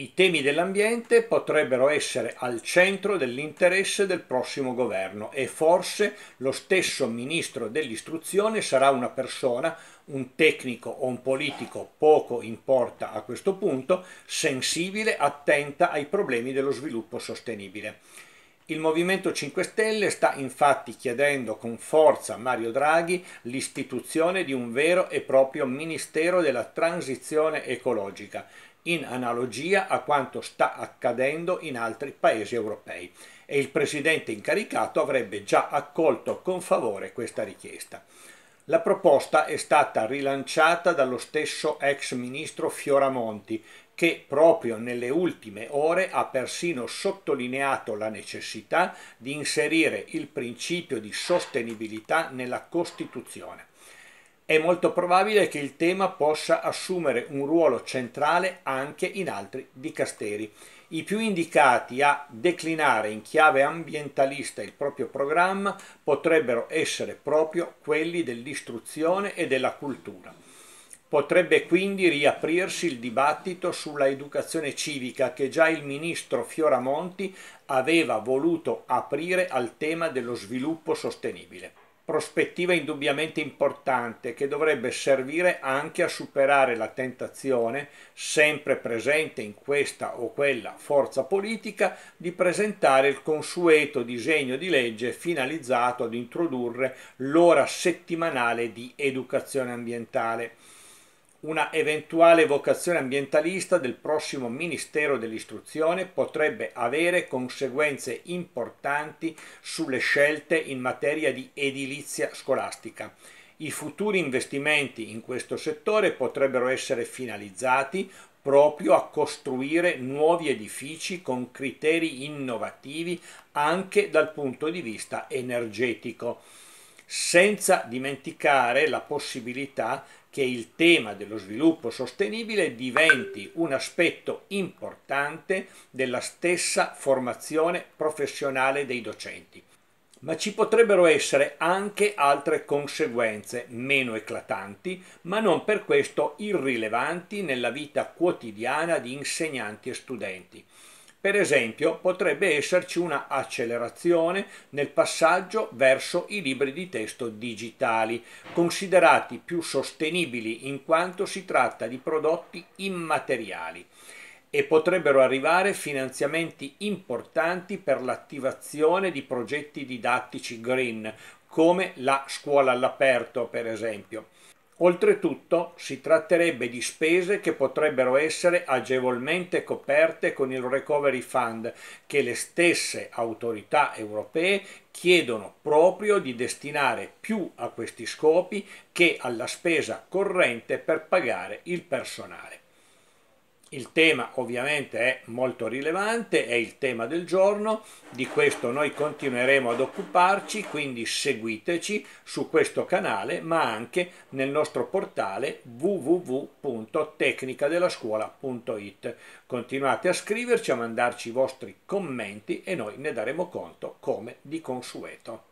I temi dell'ambiente potrebbero essere al centro dell'interesse del prossimo governo e forse lo stesso ministro dell'istruzione sarà una persona, un tecnico o un politico, poco importa a questo punto, sensibile, attenta ai problemi dello sviluppo sostenibile. Il Movimento 5 Stelle sta infatti chiedendo con forza a Mario Draghi l'istituzione di un vero e proprio Ministero della Transizione Ecologica in analogia a quanto sta accadendo in altri paesi europei e il presidente incaricato avrebbe già accolto con favore questa richiesta. La proposta è stata rilanciata dallo stesso ex ministro Fioramonti che proprio nelle ultime ore ha persino sottolineato la necessità di inserire il principio di sostenibilità nella Costituzione è molto probabile che il tema possa assumere un ruolo centrale anche in altri dicasteri, i più indicati a declinare in chiave ambientalista il proprio programma potrebbero essere proprio quelli dell'istruzione e della cultura. Potrebbe quindi riaprirsi il dibattito sulla educazione civica che già il ministro Fioramonti aveva voluto aprire al tema dello sviluppo sostenibile prospettiva indubbiamente importante che dovrebbe servire anche a superare la tentazione, sempre presente in questa o quella forza politica, di presentare il consueto disegno di legge finalizzato ad introdurre l'ora settimanale di educazione ambientale. Una eventuale vocazione ambientalista del prossimo Ministero dell'Istruzione potrebbe avere conseguenze importanti sulle scelte in materia di edilizia scolastica. I futuri investimenti in questo settore potrebbero essere finalizzati proprio a costruire nuovi edifici con criteri innovativi anche dal punto di vista energetico senza dimenticare la possibilità che il tema dello sviluppo sostenibile diventi un aspetto importante della stessa formazione professionale dei docenti. Ma ci potrebbero essere anche altre conseguenze meno eclatanti, ma non per questo irrilevanti nella vita quotidiana di insegnanti e studenti. Per esempio potrebbe esserci una accelerazione nel passaggio verso i libri di testo digitali, considerati più sostenibili in quanto si tratta di prodotti immateriali e potrebbero arrivare finanziamenti importanti per l'attivazione di progetti didattici green, come la scuola all'aperto per esempio. Oltretutto si tratterebbe di spese che potrebbero essere agevolmente coperte con il Recovery Fund che le stesse autorità europee chiedono proprio di destinare più a questi scopi che alla spesa corrente per pagare il personale. Il tema ovviamente è molto rilevante, è il tema del giorno, di questo noi continueremo ad occuparci, quindi seguiteci su questo canale ma anche nel nostro portale www.tecnicadelascuola.it. Continuate a scriverci, a mandarci i vostri commenti e noi ne daremo conto come di consueto.